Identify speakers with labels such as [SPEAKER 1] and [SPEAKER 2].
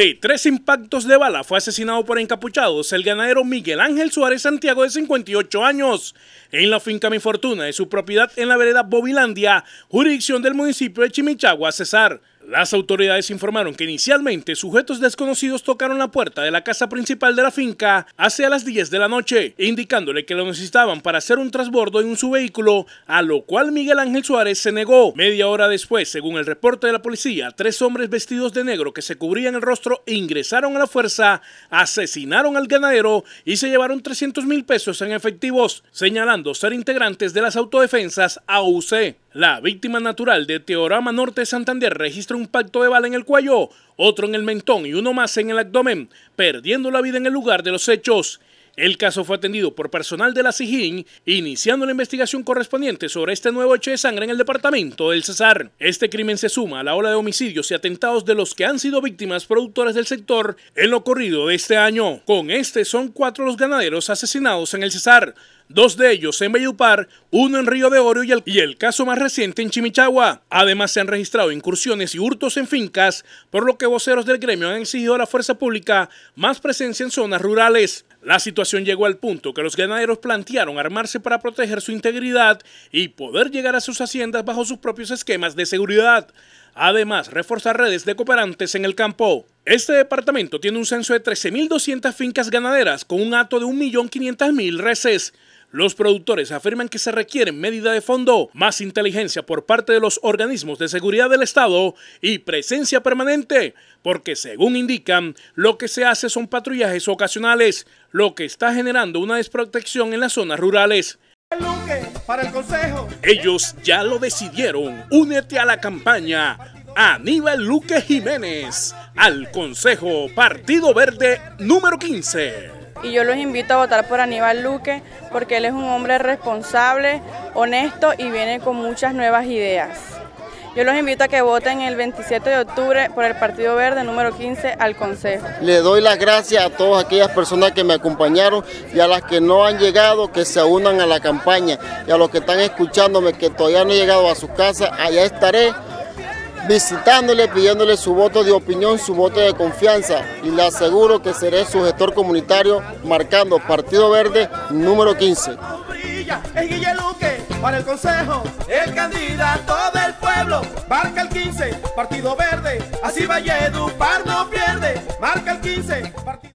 [SPEAKER 1] de tres impactos de bala fue asesinado por encapuchados el ganadero Miguel Ángel Suárez Santiago de 58 años en la finca Mi Fortuna de su propiedad en la vereda Bobilandia, jurisdicción del municipio de Chimichagua, Cesar. Las autoridades informaron que inicialmente sujetos desconocidos tocaron la puerta de la casa principal de la finca hacia las 10 de la noche, indicándole que lo necesitaban para hacer un transbordo en su vehículo, a lo cual Miguel Ángel Suárez se negó. Media hora después, según el reporte de la policía, tres hombres vestidos de negro que se cubrían el rostro ingresaron a la fuerza, asesinaron al ganadero y se llevaron 300 mil pesos en efectivos, señalando ser integrantes de las autodefensas AUC. La víctima natural de Teorama Norte Santander registra un pacto de bala en el cuello, otro en el mentón y uno más en el abdomen, perdiendo la vida en el lugar de los hechos. El caso fue atendido por personal de la SIGIN, iniciando la investigación correspondiente sobre este nuevo hecho de sangre en el departamento del Cesar. Este crimen se suma a la ola de homicidios y atentados de los que han sido víctimas productoras del sector en lo corrido de este año. Con este son cuatro los ganaderos asesinados en el Cesar, dos de ellos en Bellupar, uno en Río de Oro y el, caso más reciente en Chimichagua. Además, se han registrado incursiones y hurtos en fincas, por lo que voceros del gremio han exigido a la fuerza pública más presencia en zonas rurales. La situación llegó al punto que los ganaderos plantearon armarse para proteger su integridad y poder llegar a sus haciendas bajo sus propios esquemas de seguridad. Además, reforzar redes de cooperantes en el campo. Este departamento tiene un censo de 13.200 fincas ganaderas con un hato de 1.500.000 reses. Los productores afirman que se requieren medida de fondo, más inteligencia por parte de los organismos de seguridad del Estado y presencia permanente, porque según indican, lo que se hace son patrullajes ocasionales, lo que está generando una desprotección en las zonas rurales. Para el consejo. Ellos ya lo decidieron. Únete a la campaña. Aníbal Luque Jiménez al Consejo Partido Verde número 15
[SPEAKER 2] y yo los invito a votar por Aníbal Luque porque él es un hombre responsable, honesto y viene con muchas nuevas ideas. Yo los invito a que voten el 27 de octubre por el Partido Verde número 15 al Consejo.
[SPEAKER 3] Le doy las gracias a todas aquellas personas que me acompañaron y a las que no han llegado que se unan a la campaña y a los que están escuchándome que todavía no han llegado a sus casas, allá estaré visitándole, pidiéndole su voto de opinión, su voto de confianza. Y le aseguro que seré su gestor comunitario marcando Partido Verde número 15. en para el Consejo, el candidato del pueblo. Marca el 15, Partido Verde, así Valledupar no pierde.
[SPEAKER 2] Marca el 15, Partido